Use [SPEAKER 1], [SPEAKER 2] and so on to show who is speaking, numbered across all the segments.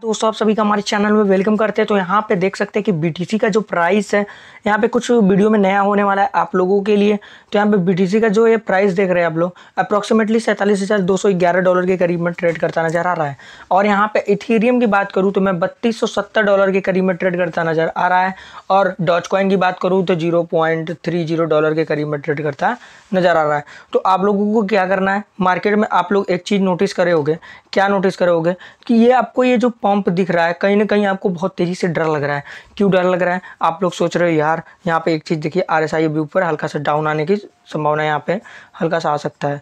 [SPEAKER 1] दोस्तों आप सभी का हमारे चैनल में वेलकम करते हैं तो यहाँ पे देख सकते हैं कि बीटीसी का जो प्राइस है यहाँ पे कुछ वीडियो में नया होने वाला है आप लोगों के लिए तो यहाँ पे बीटीसी का जो ये प्राइस देख रहे हैं आप लोग अप्रॉक्सीमेटली सैंतालीस हज़ार दो सौ ग्यारह डॉलर के करीब में ट्रेड करता नजर आ रहा है और यहाँ पे इथीरियम की बात करूँ तो मैं बत्तीस सौ सत्तर डॉलर के करीब में ट्रेड करता नजर आ रहा है और डॉच कॉइन की बात करूँ तो zero point three zero dollar के करीब में ट्रेड करता नज़र आ रहा है तो आप लोगों को क्या करना है मार्केट में आप लोग एक चीज़ नोटिस करे होगे क्या नोटिस करे होगे कि ये आपको ये जो पंप दिख रहा है कहीं ना कहीं आपको बहुत तेज़ी से डर लग रहा है क्यों डर लग रहा है आप लोग सोच रहे हो यार यहाँ पे एक चीज़ देखिए आर एस आई ऊपर हल्का सा डाउन आने की संभावना यहाँ पे हल्का सा आ सकता है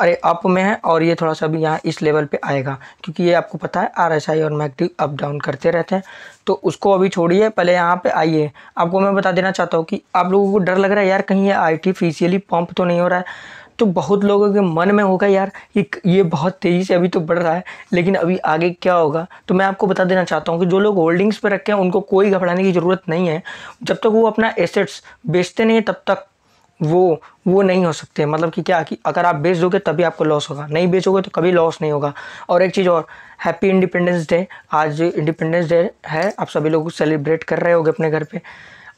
[SPEAKER 1] अरे अप में है और ये थोड़ा सा भी यहाँ इस लेवल पे आएगा क्योंकि ये आपको पता है आर एस आई और मैगडी अप डाउन करते रहते हैं तो उसको अभी छोड़िए पहले यहाँ पे आइए आपको मैं बता देना चाहता हूँ कि आप लोगों को डर लग रहा है यार कहीं ये आर्टिफिशियली पंप तो नहीं हो रहा है तो बहुत लोगों के मन में होगा यार ये ये बहुत तेज़ी से अभी तो बढ़ रहा है लेकिन अभी आगे क्या होगा तो मैं आपको बता देना चाहता हूँ कि जो लोग होल्डिंग्स पर रखे हैं उनको कोई घबराने की ज़रूरत नहीं है जब तक वो अपना एसेट्स बेचते नहीं तब तक वो वो नहीं हो सकते मतलब कि क्या कि अगर आप बेच दोगे तभी आपको लॉस होगा नहीं बेचोगे तो कभी लॉस नहीं होगा और एक चीज़ और हैप्पी इंडिपेंडेंस डे आज इंडिपेंडेंस डे है आप सभी लोग सेलिब्रेट कर रहे होगे अपने घर पे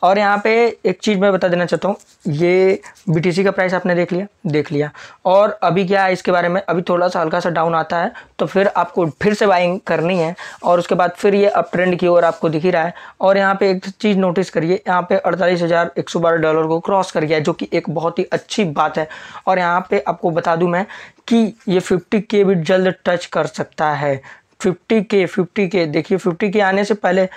[SPEAKER 1] और यहाँ पे एक चीज़ मैं बता देना चाहता हूँ ये बीटीसी का प्राइस आपने देख लिया देख लिया और अभी क्या है इसके बारे में अभी थोड़ा सा हल्का सा डाउन आता है तो फिर आपको फिर से बाइंग करनी है और उसके बाद फिर ये अप ट्रेंड की ओर आपको दिख ही रहा है और यहाँ पे एक चीज़ नोटिस करिए यहाँ पे अड़तालीस डॉलर को क्रॉस कर गया है जो कि एक बहुत ही अच्छी बात है और यहाँ पर आपको बता दूँ मैं कि ये फिफ्टी के भी जल्द टच कर सकता है फिफ्टी के फिफ्टी के देखिए फिफ्टी के आने से पहले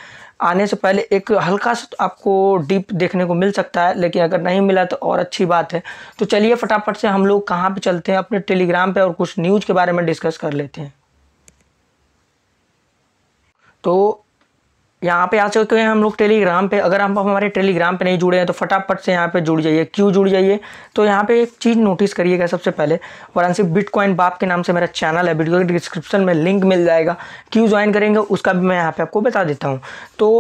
[SPEAKER 1] आने से पहले एक हल्का सा आपको डीप देखने को मिल सकता है लेकिन अगर नहीं मिला तो और अच्छी बात है तो चलिए फटाफट से हम लोग कहाँ पर चलते हैं अपने टेलीग्राम पर और कुछ न्यूज़ के बारे में डिस्कस कर लेते हैं तो यहाँ पे आ चुके हैं हम लोग टेलीग्राम पे अगर आप हमारे टेलीग्राम पे नहीं जुड़े हैं तो फटाफट से यहाँ पे जुड़ जाइए क्यों जुड़ जाइए तो यहाँ पे एक चीज़ नोटिस करिएगा सबसे पहले वाराणसी बिटकॉइन बाप के नाम से मेरा चैनल है वीडियो के डिस्क्रिप्शन में लिंक मिल जाएगा क्यों ज्वाइन करेंगे उसका भी मैं यहाँ पर आपको बता देता हूँ तो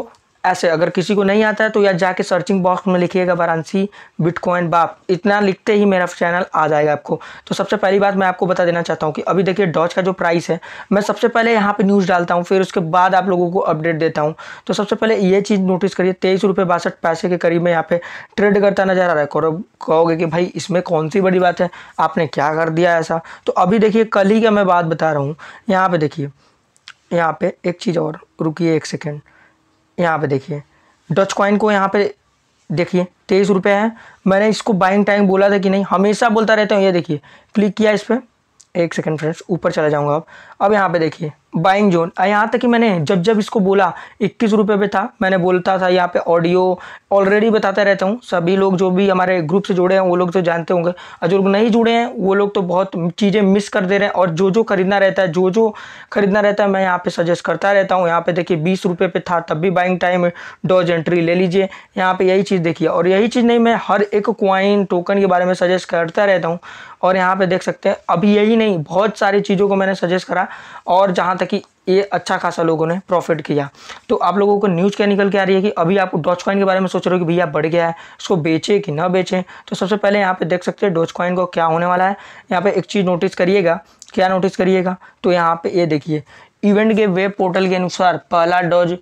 [SPEAKER 1] ऐसे अगर किसी को नहीं आता है तो या जाके सर्चिंग बॉक्स में लिखिएगा वाराणसी बिटकॉइन बाप इतना लिखते ही मेरा चैनल आ जाएगा आपको तो सबसे पहली बात मैं आपको बता देना चाहता हूँ कि अभी देखिए डॉच का जो प्राइस है मैं सबसे पहले यहाँ पे न्यूज़ डालता हूँ फिर उसके बाद आप लोगों को अपडेट देता हूँ तो सबसे पहले ये चीज़ नोटिस करिए तेईस रुपये बासठ पैसे के करीब में यहाँ पे ट्रेड करता नजर आ रहा है कहोगे कि भाई इसमें कौन सी बड़ी बात है आपने क्या कर दिया ऐसा तो अभी देखिए कल ही का मैं बात बता रहा हूँ यहाँ पर देखिए यहाँ पर एक चीज़ और रुकी एक सेकेंड यहाँ पे देखिए डच कॉइन को यहाँ पे देखिए तेईस रुपये है मैंने इसको बाइंग टाइम बोला था कि नहीं हमेशा बोलता रहता हूँ ये देखिए क्लिक किया इस पर एक सेकेंड फ्रेंड्स ऊपर चला जाऊँगा अब अब यहाँ पर देखिए बाइंग जोन यहाँ तक कि मैंने जब जब इसको बोला इक्कीस रुपये पे था मैंने बोलता था यहाँ पे ऑडियो ऑलरेडी बताता रहता हूँ सभी लोग जो भी हमारे ग्रुप से जुड़े हैं वो लोग तो जानते होंगे और जो लोग नहीं जुड़े हैं वो लोग तो बहुत चीज़ें मिस कर दे रहे हैं और जो जो खरीदना रहता है जो जो खरीदना रहता है मैं यहाँ पर सजेस्ट करता रहता हूँ यहाँ पर देखिए बीस रुपये पे था तब भी बाइंग टाइम डॉज एंट्री ले लीजिए यहाँ पर यही चीज़ देखिए और यही चीज़ नहीं मैं हर एक क्वाइन टोकन के बारे में सजेस्ट करता रहता हूँ और यहाँ पर देख सकते हैं अभी यही नहीं बहुत सारी चीज़ों को मैंने सजेस्ट करा और जहाँ था कि ये अच्छा खासा लोगों ने प्रॉफिट किया तो आप लोगों को न्यूज़ क्या निकल के आ रही है कि अभी आप डॉच कॉइन के बारे में सोच रहे हो कि भैया बढ़ गया है इसको बेचें कि ना बेचें तो सबसे पहले यहाँ पे देख सकते हैं डॉच कॉइन को क्या होने वाला है यहाँ पे एक चीज़ नोटिस करिएगा क्या नोटिस करिएगा तो यहाँ पर ये देखिए इवेंट के वेब पोर्टल के अनुसार पहला डॉज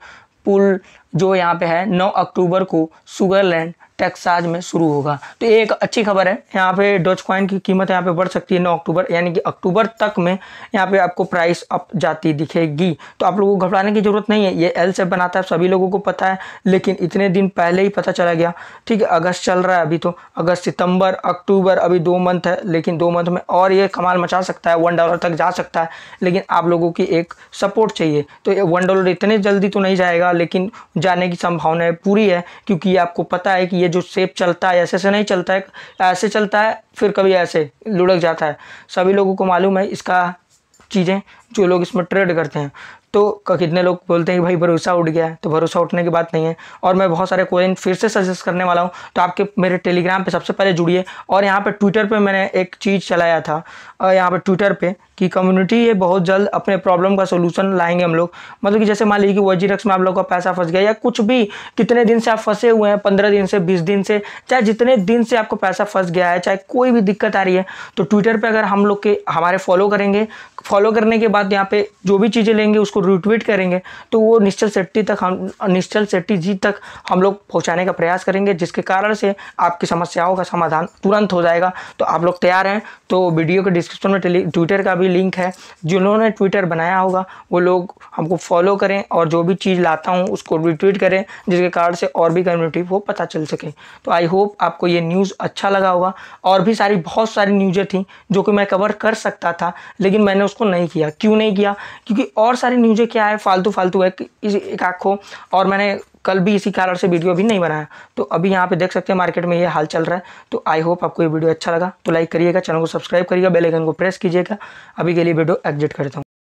[SPEAKER 1] पुल जो यहाँ पर है नौ अक्टूबर को सुगरलैंड टेक्साज में शुरू होगा तो ये एक अच्छी खबर है यहाँ पे डॉच कॉइन की कीमत यहाँ पे बढ़ सकती है नौ अक्टूबर यानी कि अक्टूबर तक में यहाँ पे आपको प्राइस अप जाती दिखेगी तो आप लोगों को घबराने की ज़रूरत नहीं है ये एल से बनाता है सभी लोगों को पता है लेकिन इतने दिन पहले ही पता चला गया ठीक है अगस्त चल रहा है अभी तो अगस्त सितंबर अक्टूबर अभी दो मंथ है लेकिन दो मंथ में और ये कमाल मचा सकता है वन डॉलर तक जा सकता है लेकिन आप लोगों की एक सपोर्ट चाहिए तो ये वन डॉलर इतने जल्दी तो नहीं जाएगा लेकिन जाने की संभावना पूरी है क्योंकि आपको पता है कि ये जो सेप चलता है ऐसे से नहीं चलता है ऐसे चलता है फिर कभी ऐसे लुढ़क जाता है सभी लोगों को मालूम है इसका चीज़ें जो लोग इसमें ट्रेड करते हैं तो कितने लोग बोलते हैं कि भाई भरोसा उठ गया है तो भरोसा उठने की बात नहीं है और मैं बहुत सारे कोइन फिर से सजेस्ट करने वाला हूँ तो आपके मेरे टेलीग्राम पे सबसे पहले जुड़िए और यहाँ पे ट्विटर पे मैंने एक चीज़ चलाया था यहाँ पे ट्विटर पे कि कम्युनिटी ये बहुत जल्द अपने प्रॉब्लम का सोल्यूशन लाएंगे हम लोग मतलब कि जैसे मान लीजिए कि वजीरक्स में आप लोग का पैसा फंस गया या कुछ भी कितने दिन से आप फंसे हुए हैं पंद्रह दिन से बीस दिन से चाहे जितने दिन से आपको पैसा फंस गया है चाहे कोई भी दिक्कत आ रही है तो ट्विटर पर अगर हम लोग के हमारे फॉलो करेंगे फॉलो करने के बाद बाद यहाँ पे जो भी चीज़ें लेंगे उसको रिट्वीट करेंगे तो वो निश्चल सेट्टी तक हम निश्चल सेट्टी जी तक हम लोग पहुँचाने का प्रयास करेंगे जिसके कारण से आपकी समस्याओं का समाधान तुरंत हो जाएगा तो आप लोग तैयार हैं तो वीडियो के डिस्क्रिप्शन में ट्विटर का भी लिंक है जिन्होंने ट्विटर बनाया होगा वो लोग हमको फॉलो करें और जो भी चीज़ लाता हूँ उसको रिट्वीट करें जिसके कारण से और भी कम्युनिटी वो पता चल सके तो आई होप आपको ये न्यूज़ अच्छा लगा होगा और भी सारी बहुत सारी न्यूज़ें थी जो कि मैं कवर कर सकता था लेकिन मैंने उसको नहीं किया क्यों क्यों नहीं किया क्योंकि और सारी न्यूज़ें क्या है फालतू फालतू है एक आँख को और मैंने कल भी इसी कारण से वीडियो अभी नहीं बनाया तो अभी यहाँ पे देख सकते हैं मार्केट में ये हाल चल रहा है तो आई होप आपको ये वीडियो अच्छा लगा तो लाइक करिएगा चैनल को सब्सक्राइब करिएगा बेल आइकन को प्रेस कीजिएगा अभी के लिए वीडियो एग्जिट करता हूँ